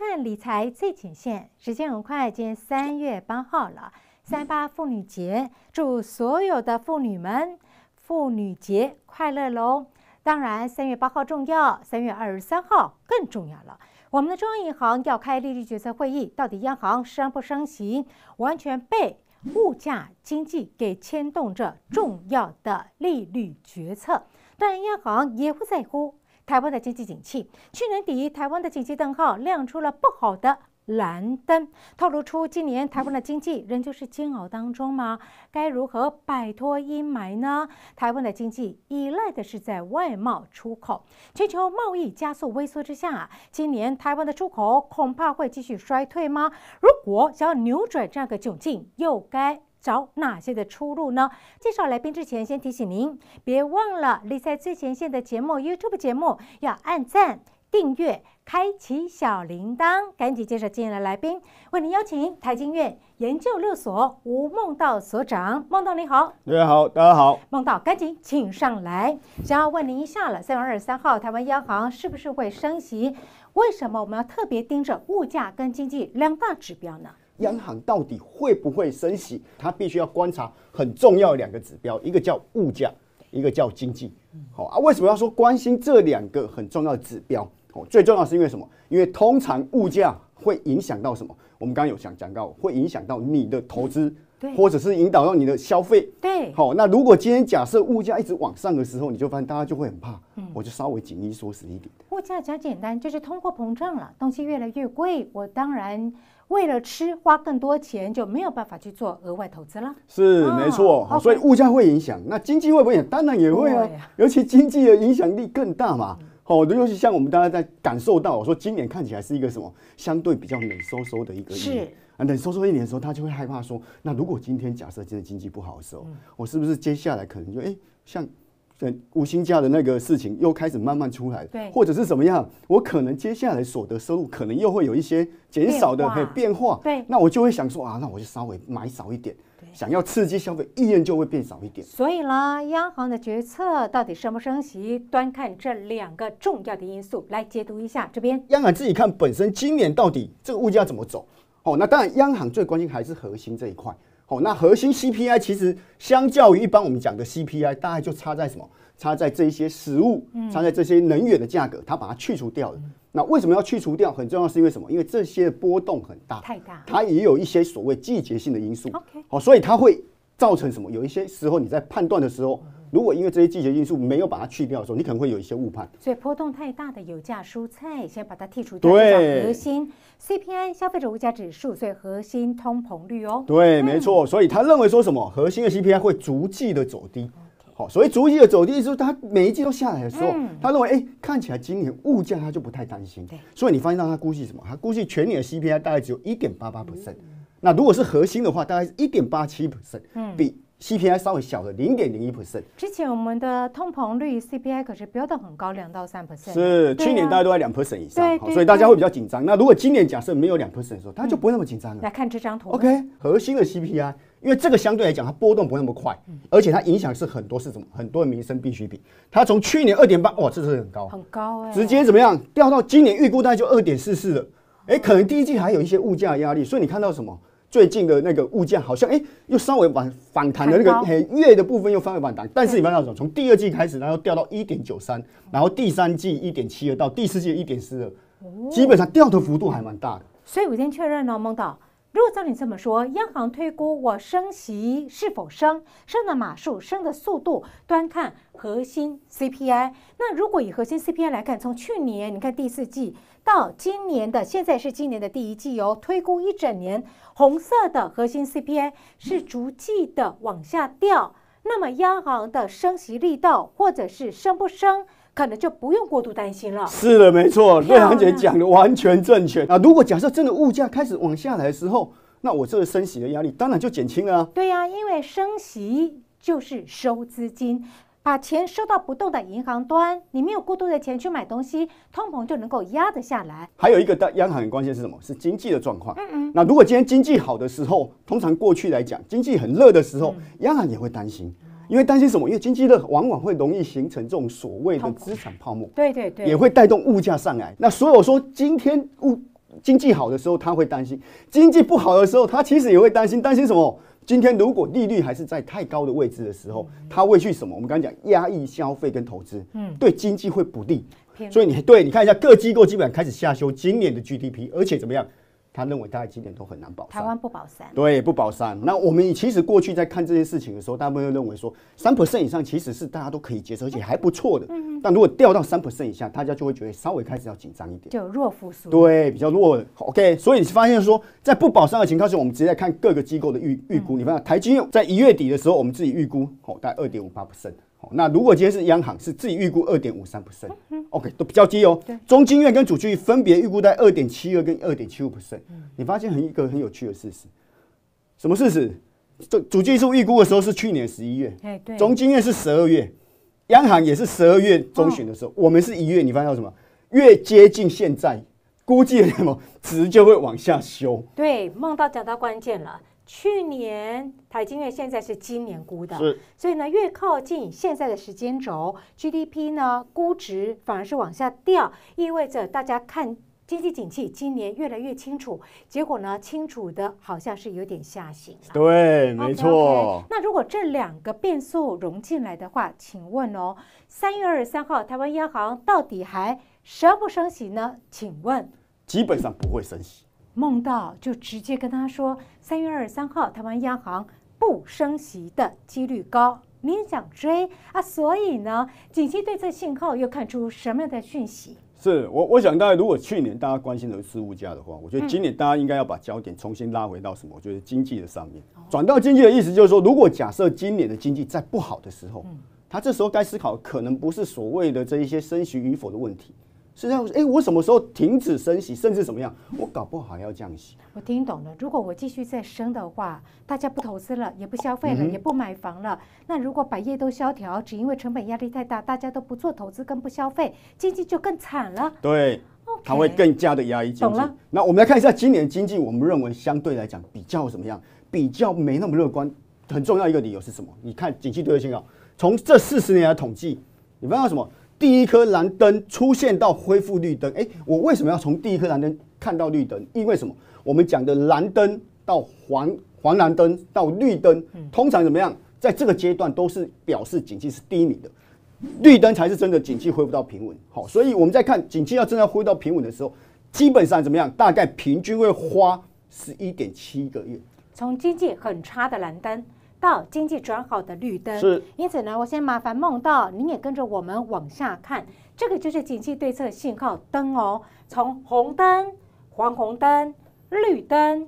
看理财最前线，时间很快，今天三月八号了，三八妇女节，祝所有的妇女们妇女节快乐喽！当然，三月八号重要，三月二十三号更重要了。我们的中央银行要开利率决策会议，到底央行升不升息，完全被物价、经济给牵动着。重要的利率决策，当然央行也不在乎。台湾的经济景气，去年底台湾的经济灯号亮出了不好的蓝灯，透露出今年台湾的经济仍旧是煎熬当中吗？该如何摆脱阴霾呢？台湾的经济依赖的是在外贸出口，全球贸易加速萎缩之下，今年台湾的出口恐怕会继续衰退吗？如果想要扭转这样的个窘境，又该？找哪些的出路呢？介绍来宾之前，先提醒您，别忘了理在最前线的节目 YouTube 节目要按赞、订阅、开启小铃铛。赶紧介绍今天的来宾，为您邀请台经院研究六所吴梦道所长。梦道你好，大家好，大家好，梦道，赶紧请上来。想要问您一下了，三月二十三号台湾央行是不是会升息？为什么我们要特别盯着物价跟经济两大指标呢？央行到底会不会升息？它必须要观察很重要两个指标，一个叫物价，一个叫经济。好啊，为什么要说关心这两个很重要的指标？哦，最重要是因为什么？因为通常物价会影响到什么？我们刚刚有讲讲到，会影响到你的投资，或者是引导到你的消费，对。好，那如果今天假设物价一直往上的时候，你就发现大家就会很怕，我就稍微紧一缩食一点。物价讲简单就是通货膨胀了，东西越来越贵，我当然。为了吃花更多钱就没有办法去做额外投资了，是没错。所以物价会影响，那经济会不会也当然也会啊？尤其经济的影响力更大嘛。好，尤其像我们大家在感受到，我说今年看起来是一个什么相对比较冷飕飕的一个是啊冷飕飕一年的时候，他就会害怕说，那如果今天假设真的经济不好的时候，我是不是接下来可能就哎像。对，无薪假的那个事情又开始慢慢出来对，或者是怎么样，我可能接下来所得收入可能又会有一些减少的，可变化，对，那我就会想说啊，那我就稍微买少一点，想要刺激消费意愿就会变少一点。所以呢，央行的决策到底升不升息，端看这两个重要的因素来解读一下。这边央行自己看本身今年到底这个物价怎么走，哦，那当然央行最关心还是核心这一块。哦，那核心 CPI 其实相较于一般我们讲的 CPI，大概就差在什么？差在这一些食物，差在这些能源的价格，它把它去除掉了。那为什么要去除掉？很重要是因为什么？因为这些波动很大，太大，它也有一些所谓季节性的因素。o 好，所以它会造成什么？有一些时候你在判断的时候。如果因为这些季节因素没有把它去掉的时候，你可能会有一些误判。所以波动太大的有价蔬菜，先把它剔除掉。对核心 CPI 消费者物价指数，所以核心通膨率哦。对，没错。所以他认为说什么？核心的 CPI 会逐季的走低。好，所以逐季的走低，就是他每一季都下来的时候，他认为哎，看起来今年物价他就不太担心。所以你发现到他估计什么？他估计全年的 CPI 大概只有一点八八 percent。那如果是核心的话，大概是一点八七 percent。嗯。比 CPI 稍微小了零点零一 percent。之前我们的通膨率 CPI 可是飙到很高，两到三 percent。是去年大概都在两 percent 以上，所以大家会比较紧张。那如果今年假设没有两 percent 的时候，它就不会那么紧张了。来看这张图，OK，核心的 CPI，因为这个相对来讲它波动不那么快，而且它影响是很多是什么？很多民生必需品。它从去年二点八，哇，这是很高，很高，直接怎么样掉到今年预估大概就二点四四了。哎，可能第一季还有一些物价压力，所以你看到什么？最近的那个物价好像哎，又稍微往反弹的那个月的部分又稍微反弹，但是你看到没么？从第二季开始，然后掉到一点九三，然后第三季一点七二，到第四季一点四二，基本上掉的幅度还蛮大的。所以我先确认哦，孟导。如果照你这么说，央行推估我升息是否升，升的码数、升的速度，端看核心 CPI。那如果以核心 CPI 来看，从去年你看第四季到今年的，现在是今年的第一季哦，推估一整年，红色的核心 CPI 是逐季的往下掉。那么央行的升息力道，或者是升不升？可能就不用过度担心了。是的，没错，瑞阳姐讲的完全正确啊！如果假设真的物价开始往下来的时候，那我这个升息的压力当然就减轻了。对呀，因为升息就是收资金，把钱收到不动的银行端，你没有过多的钱去买东西，通膨就能够压得下来。还有一个大央行很关心是什么？是经济的状况。嗯嗯，那如果今天经济好的时候，通常过去来讲，经济很热的时候，央行也会担心。因为担心什么？因为经济的往往会容易形成这种所谓的资产泡沫，对对对，也会带动物价上来。那所以我说，今天物经济好的时候，他会担心；经济不好的时候，他其实也会担心。担心什么？今天如果利率还是在太高的位置的时候，他会去什么？我们刚刚讲压抑消费跟投资，嗯，对经济会不利。所以你对，你看一下各机构基本上开始下修今年的 GDP，而且怎么样？他认为大概几点都很难保。台湾不保三。对，不保三。那我们其实过去在看这件事情的时候，大部分认为说三 percent 以上其实是大家都可以接受而且还不错的。嗯。但如果掉到三 percent 以下，大家就会觉得稍微开始要紧张一点。就弱复苏。对，比较弱。OK，所以你发现说在不保三的情况下，我们直接看各个机构的预预估。你看，台积在一月底的时候，我们自己预估好大概二点五八 percent。那如果今天是央行是自己预估二点五三 percent，OK 都比较低哦。中金院跟主域分别预估在二点七二跟二点七五 percent。你发现很一个很有趣的事实，什么事实？主主指数预估的时候是去年十一月，中金院是十二月，央行也是十二月中旬的时候，我们是一月。你发现什么？越接近现在，估计什么值就会往下修。对，梦到讲到关键了。去年台金月现在是今年估的，所以呢越靠近现在的时间轴，GDP 呢估值反而是往下掉，意味着大家看经济景气今年越来越清楚，结果呢清楚的好像是有点下行。对，没错。那如果这两个变数融进来的话，请问哦，三月二十三号台湾央行到底还升不升息呢？请问基本上不会升息。梦到就直接跟他说，三月二十三号台湾央行不升息的几率高，您想追啊？所以呢，景熙对这信号又看出什么样的讯息？是我，我想大家如果去年大家关心的是物价的话，我觉得今年大家应该要把焦点重新拉回到什么？我觉得经济的上面。转到经济的意思就是说，如果假设今年的经济在不好的时候，他这时候该思考可能不是所谓的这一些升息与否的问题。是这样，哎，我什么时候停止升息，甚至怎么样？我搞不好要降息。我听懂了，如果我继续再升的话，大家不投资了，也不消费了，也不买房了，那如果百业都萧条，只因为成本压力太大，大家都不做投资，更不消费，经济就更惨了。对，它会更加的压抑经济。那我们来看一下今年经济，我们认为相对来讲比较怎么样？比较没那么乐观。很重要一个理由是什么？你看，景气对的信号，从这四十年来统计，你发现什么？第一颗蓝灯出现到恢复绿灯，哎，我为什么要从第一颗蓝灯看到绿灯？因为什么？我们讲的蓝灯到黄黄蓝灯到绿灯，通常怎么样？在这个阶段都是表示景济是低迷的，绿灯才是真的景济恢复到平稳。好，所以我们在看景济要真的恢复到平稳的时候，基本上怎么样？大概平均会花十一点七个月，从经济很差的蓝灯。到经济转好的绿灯，是。因此呢，我先麻烦梦到您也跟着我们往下看，这个就是经济对策信号灯哦。从红灯、黄红灯、绿灯、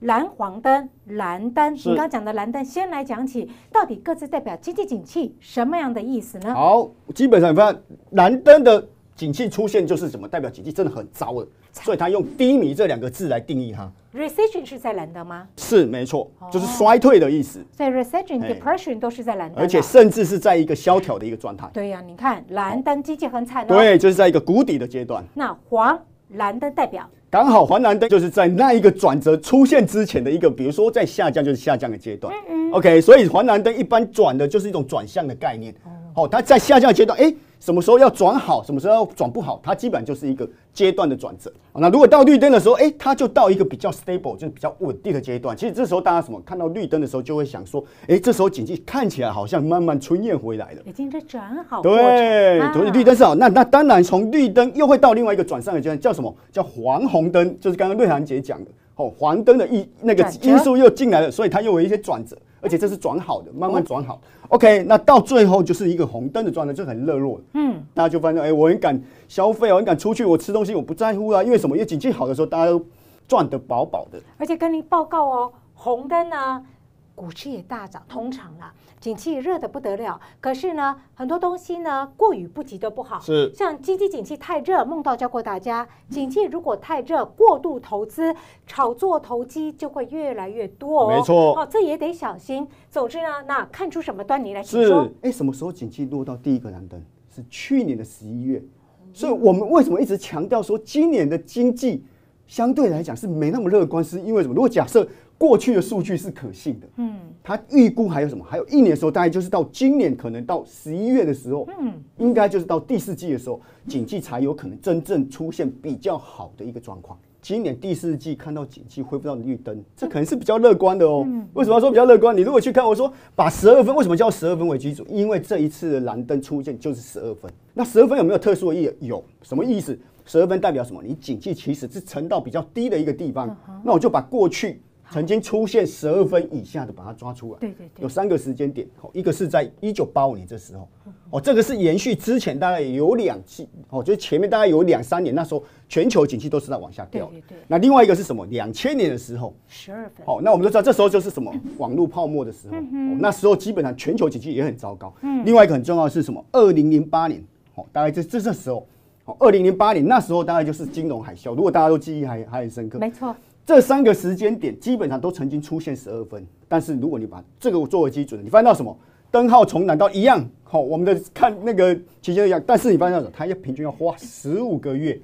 蓝黄灯、蓝灯，你刚讲的蓝灯，先来讲起，到底各自代表经济景气什么样的意思呢？好，基本上你看蓝灯的。景气出现就是怎么代表景气真的很糟了，所以他用低迷这两个字来定义它。recession 是在蓝德吗？是没错，就是衰退的意思。所以 recession depression 都是在蓝德，而且甚至是在一个萧条的一个状态。对呀，你看蓝灯经济很惨。对，就是在一个谷底的阶段。那黄蓝灯代表？刚好黄蓝灯就是在那一个转折出现之前的一个，比如说在下降就是下降的阶段。嗯嗯。OK，所以黄蓝灯一般转的就是一种转向的概念。哦。好，它在下降阶段，哎。什么时候要转好，什么时候要转不好，它基本上就是一个阶段的转折。那如果到绿灯的时候，哎，它就到一个比较 stable，就是比较稳定的阶段。其实这时候大家什么看到绿灯的时候，就会想说，哎，这时候经济看起来好像慢慢春燕回来了，已经在转好。对，所以绿灯是好。那那当然从绿灯又会到另外一个转上的阶段，叫什么叫黄红灯？就是刚刚瑞涵姐讲的哦，黄灯的一那个因素又进来了，所以它又有一些转折。而且这是转好的，慢慢转好。OK，那到最后就是一个红灯的状态，就很热络嗯，大家就发现，哎，我很敢消费哦，很敢出去，我吃东西我不在乎啊。因为什么？因为景气好的时候，大家都赚得饱饱的。而且跟您报告哦，红灯啊。股市也大涨，通常啦，景气热的不得了。可是呢，很多东西呢，过于不及都不好。是像经济景气太热，梦到教过大家，景气如果太热，过度投资、炒作投机就会越来越多。没错。哦，这也得小心。总之呢，那看出什么端倪来？是说，哎，什么时候景气落到第一个蓝灯？是去年的十一月。所以我们为什么一直强调说，今年的经济？相对来讲是没那么乐观，是因为什么？如果假设过去的数据是可信的，嗯，他预估还有什么？还有一年的时候，大概就是到今年，可能到十一月的时候，嗯，应该就是到第四季的时候，景气才有可能真正出现比较好的一个状况。今年第四季看到景气恢复到绿灯，这可能是比较乐观的哦。为什么说比较乐观？你如果去看，我说把十二分，为什么叫十二分为基准？因为这一次的蓝灯出现就是十二分。那十二分有没有特殊的意？有什么意思？十二分代表什么？你景气其实是沉到比较低的一个地方。那我就把过去曾经出现十二分以下的把它抓出来。对对对，有三个时间点哦，一个是在一九八五年这时候哦，这个是延续之前大概有两季哦，就前面大概有两三年，那时候全球景气都是在往下掉。对对对。那另外一个是什么？两千年的时候十二分。好，那我们都知道，这时候就是什么网络泡沫的时候，那时候基本上全球景气也很糟糕。嗯。另外一个很重要的是什么？二零零八年哦，大概这这这时候。二零零八年那时候，大概就是金融海啸。如果大家都记忆还还很深刻，没错，这三个时间点基本上都曾经出现十二分。但是如果你把这个作为基准，你翻到什么？灯号重难到一样？好，我们的看那个期间一样。但是你翻到什么？它要平均要花十五个月，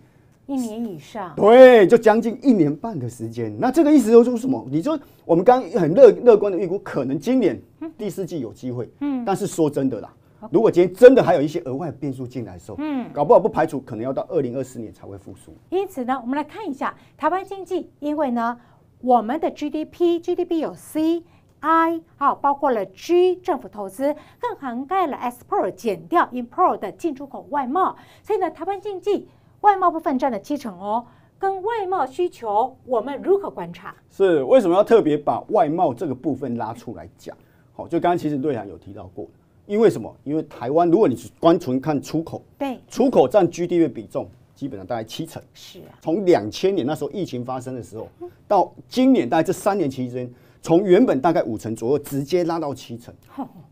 一年以上。对，就将近一年半的时间。那这个意思就是什么？你就我们刚很乐乐观的预估，可能今年第四季有机会。嗯，但是说真的啦。如果今天真的还有一些额外变数进来的时候，嗯，搞不好不排除可能要到二零二四年才会复苏。因此呢，我们来看一下台湾经济，因为呢，我们的 GDP GDP 有 C I，好，包括了 G 政府投资，更涵盖了 Export 减掉 Import 的进出口外贸。所以呢，台湾经济外贸部分占了七成哦。跟外贸需求，我们如何观察？是为什么要特别把外贸这个部分拉出来讲？好，就刚刚其实瑞涵有提到过。因为什么？因为台湾，如果你是单纯看出口，对，出口占 GDP 的比重，基本上大概七成。是啊，从两千年那时候疫情发生的时候，到今年大概这三年期间，从原本大概五成左右直接拉到七成。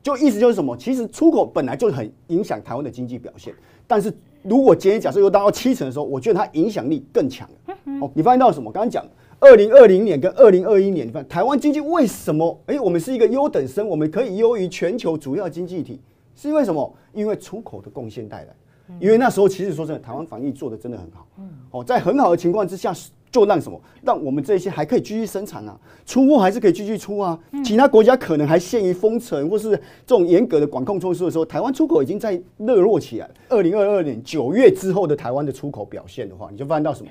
就意思就是什么？其实出口本来就很影响台湾的经济表现，但是如果今天假设又达到七成的时候，我觉得它影响力更强。哦，你发现到什么？刚刚讲。二零二零年跟二零二一年，你看台湾经济为什么？哎，我们是一个优等生，我们可以优于全球主要经济体，是因为什么？因为出口的贡献带来。因为那时候其实说真的，台湾防疫做的真的很好。嗯。哦，在很好的情况之下，就让什么？让我们这些还可以继续生产啊，出货还是可以继续出啊。其他国家可能还陷于封城或是这种严格的管控措施的时候，台湾出口已经在热络起来二零二二年九月之后的台湾的出口表现的话，你就现到什么？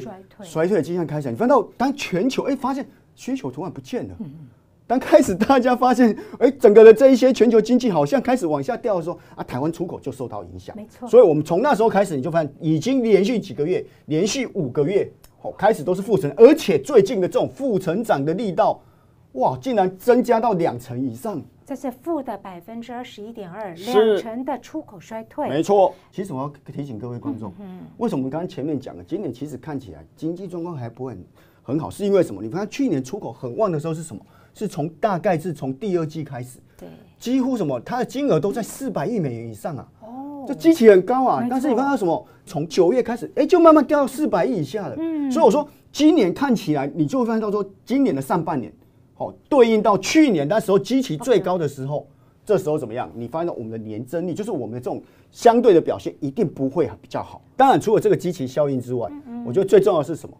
衰退，衰退的迹象开始。你翻到，当全球哎发现需求突然不见了，当开始大家发现哎，整个的这一些全球经济好像开始往下掉的时候，啊，台湾出口就受到影响。没错。所以我们从那时候开始，你就发现已经连续几个月，连续五个月哦，开始都是负成长，而且最近的这种负成长的力道，哇，竟然增加到两成以上。这是负的百分之二十一点二，两成的出口衰退。没错，其实我要提醒各位观众，嗯，为什么我们刚刚前面讲的今年其实看起来经济状况还不会很好，是因为什么？你看到去年出口很旺的时候是什么？是从大概是从第二季开始，对，几乎什么它的金额都在四百亿美元以上啊，哦，这机器很高啊。但是你看到什么？从九月开始，哎，就慢慢掉到四百亿以下了。嗯，所以我说今年看起来，你就现到说今年的上半年。对应到去年那时候基期最高的时候，这时候怎么样？你发现到我们的年增率，就是我们的这种相对的表现，一定不会比较好。当然，除了这个基期效应之外，我觉得最重要是什么？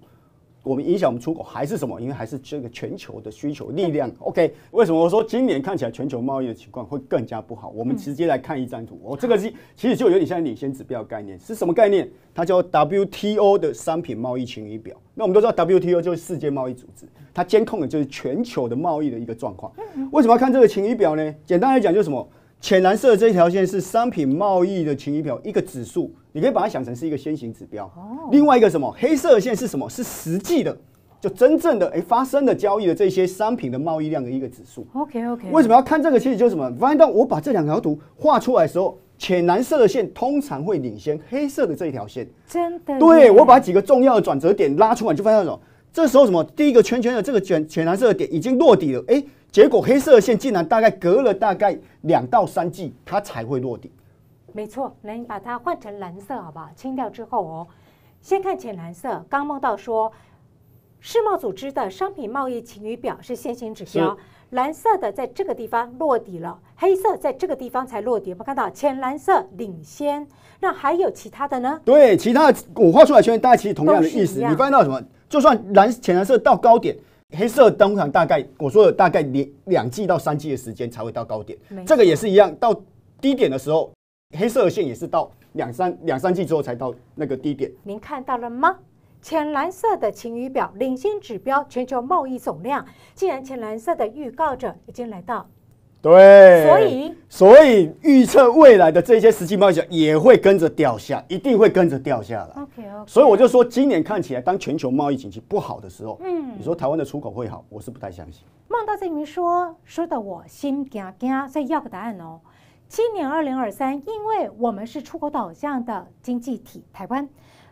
我们影响我们出口还是什么？因为还是这个全球的需求力量。OK，为什么我说今年看起来全球贸易的情况会更加不好？我们直接来看一张图。哦，这个是其实就有点像领先指标概念，是什么概念？它叫 WTO 的商品贸易晴雨表。那我们都知道 WTO 就是世界贸易组织，它监控的就是全球的贸易的一个状况。为什么要看这个晴雨表呢？简单来讲就是什么？浅蓝色这一条线是商品贸易的情景表一个指数，你可以把它想成是一个先行指标。哦。另外一个什么，黑色的线是什么？是实际的，就真正的哎发生的交易的这些商品的贸易量的一个指数。OK OK。为什么要看这个？其实就是什么？发现到我把这两条图画出来的时候，浅蓝色的线通常会领先黑色的这一条线。真的。对，我把几个重要的转折点拉出来，就发现什么？这时候什么？第一个圈圈的这个浅浅蓝色的点已经落底了，哎。结果黑色线竟然大概隔了大概两到三季，它才会落地。没错，能把它换成蓝色好不好？清掉之后哦，先看浅蓝色。刚梦到说，世贸组织的商品贸易晴雨表是先行指标。蓝色的在这个地方落底了，黑色在这个地方才落底。有没有看到浅蓝色领先？那还有其他的呢？对，其他我画出来虽大家其实同样的意思，你发现到什么？就算蓝浅蓝色到高点。黑色的灯大概我说的大概两两季到三季的时间才会到高点，这个也是一样，到低点的时候，黑色的线也是到两三两三季之后才到那个低点。您看到了吗？浅蓝色的晴雨表领先指标全球贸易总量，既然浅蓝色的预告者已经来到。对，所以所以预测未来的这些实际贸易项也会跟着掉下，一定会跟着掉下来。OK，所以我就说，今年看起来当全球贸易景气不好的时候，嗯，你说台湾的出口会好，我是不太相信。孟道正，明说说的我心惊惊，所以要个答案哦。今年二零二三，因为我们是出口导向的经济体，台湾，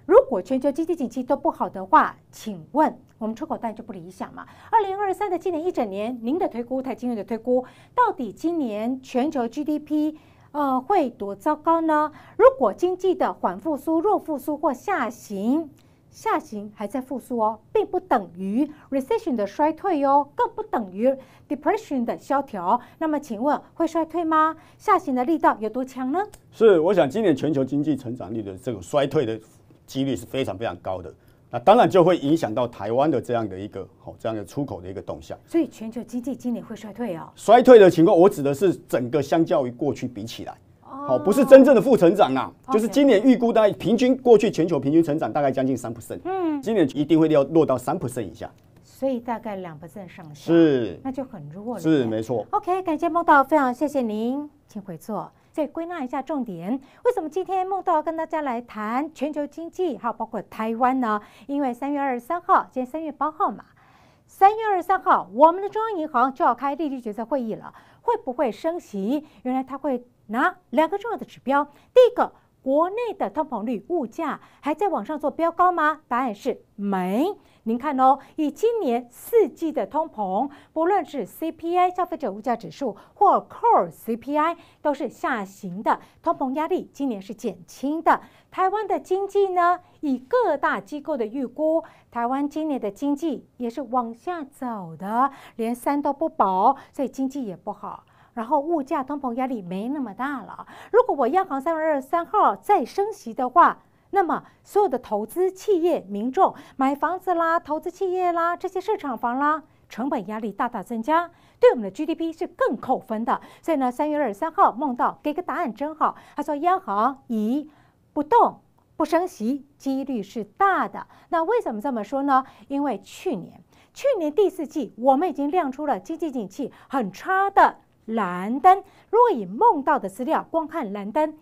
如果全球经济景气都不好的话，请问？我们出口当然就不理想嘛。二零二三的今年一整年，您的推估，台积电的推估，到底今年全球 GDP 呃会多糟糕呢？如果经济的缓复苏、弱复苏或下行，下行还在复苏哦，并不等于 recession 的衰退哟，更不等于 depression 的萧条。那么请问会衰退吗？下行的力道有多强呢？是，我想今年全球经济成长率的这个衰退的几率是非常非常高的。那当然就会影响到台湾的这样的一个好这样的出口的一个动向，所以全球经济今年会衰退啊？衰退的情况，我指的是整个相较于过去比起来，好不是真正的负成长啊，就是今年预估大概平均过去全球平均成长大概将近三 percent，嗯，今年一定会要落到三 percent 以下，所以大概两 percent 上下是，那就很弱了，是没错。OK，感谢孟导，非常谢谢您，请回座。再归纳一下重点，为什么今天梦到跟大家来谈全球经济，还有包括台湾呢？因为三月二十三号，今天三月八号嘛，三月二十三号，我们的中央银行就要开利率决策会议了，会不会升息？原来它会拿两个重要的指标，第一个。国内的通膨率、物价还在往上做飙高吗？答案是没。您看哦，以今年四季的通膨，不论是 CPI（ 消费者物价指数）或 Core CPI，都是下行的，通膨压力今年是减轻的。台湾的经济呢，以各大机构的预估，台湾今年的经济也是往下走的，连三都不保，所以经济也不好。然后物价通膨压力没那么大了。如果我央行三月二十三号再升息的话，那么所有的投资企业、民众买房子啦、投资企业啦这些市场房啦，成本压力大大增加，对我们的 GDP 是更扣分的。所以呢，三月二十三号梦到给个答案真好，他说央行一不动不升息，几率是大的。那为什么这么说呢？因为去年去年第四季我们已经亮出了经济景气很差的。蓝灯，如果以梦到的资料，观看蓝灯，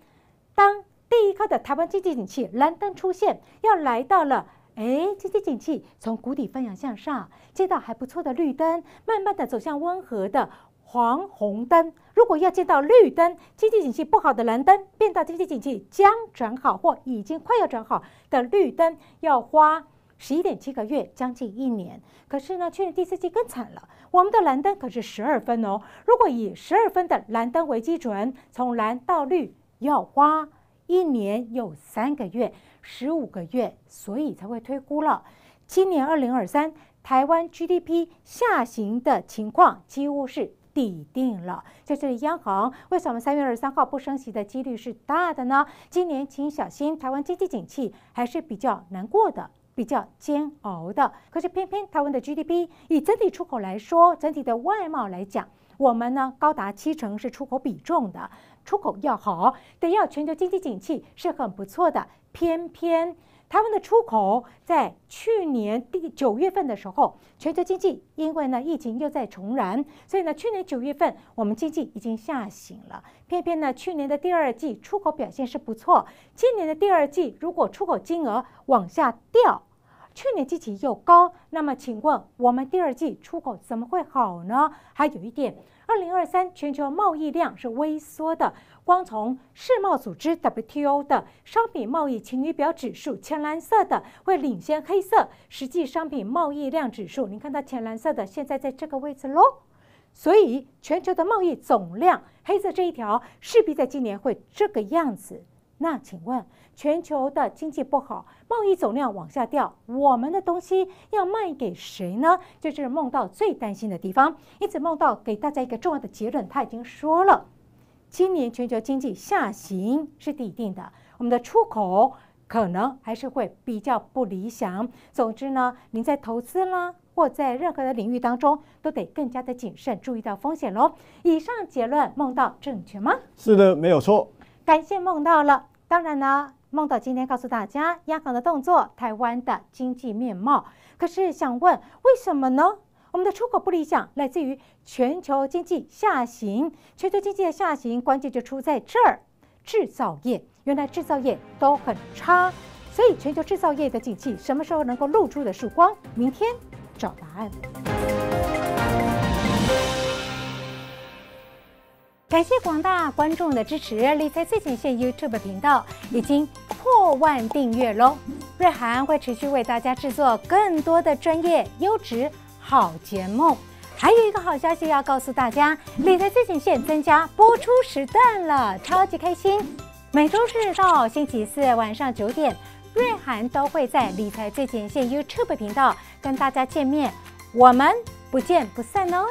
当第一颗的台湾经济景气蓝灯出现，要来到了，哎，经济景气从谷底翻扬向上，见到还不错的绿灯，慢慢的走向温和的黄红灯。如果要见到绿灯，经济景气不好的蓝灯变到经济景气将转好或已经快要转好的绿灯，要花。十一点七个月，将近一年。可是呢，去年第四季更惨了。我们的蓝灯可是十二分哦。如果以十二分的蓝灯为基准，从蓝到绿要花一年有三个月，十五个月，所以才会推估了。今年二零二三，台湾 GDP 下行的情况几乎是底定了。在这里，央行为什么三月二十三号不升息的几率是大的呢？今年请小心，台湾经济景气还是比较难过的。比较煎熬的，可是偏偏台湾的 GDP 以整体出口来说，整体的外贸来讲，我们呢高达七成是出口比重的，出口要好，得要全球经济景气是很不错的。偏偏台湾的出口在去年第九月份的时候，全球经济因为呢疫情又在重燃，所以呢去年九月份我们经济已经下行了。偏偏呢去年的第二季出口表现是不错，今年的第二季如果出口金额往下掉，去年基情又高，那么请问我们第二季出口怎么会好呢？还有一点，二零二三全球贸易量是微缩的。光从世贸组织 WTO 的商品贸易晴雨表指数，浅蓝色的会领先黑色实际商品贸易量指数。你看它浅蓝色的现在在这个位置喽，所以全球的贸易总量黑色这一条势必在今年会这个样子。那请问？全球的经济不好，贸易总量往下掉，我们的东西要卖给谁呢？就是梦到最担心的地方。因此，梦到给大家一个重要的结论，他已经说了，今年全球经济下行是一定的，我们的出口可能还是会比较不理想。总之呢，您在投资啦或在任何的领域当中，都得更加的谨慎，注意到风险喽。以上结论梦到正确吗？是的，没有错。感谢梦到了，当然呢。梦到今天告诉大家，央行的动作，台湾的经济面貌。可是想问，为什么呢？我们的出口不理想，来自于全球经济下行。全球经济的下行，关键就出在这儿，制造业。原来制造业都很差，所以全球制造业的景气什么时候能够露出的曙光？明天找答案。感谢广大观众的支持，理财最前线 YouTube 频道已经破万订阅喽！瑞涵会持续为大家制作更多的专业优质好节目。还有一个好消息要告诉大家，理财最前线增加播出时段了，超级开心！每周日到星期四晚上九点，瑞涵都会在理财最前线 YouTube 频道跟大家见面，我们不见不散哦！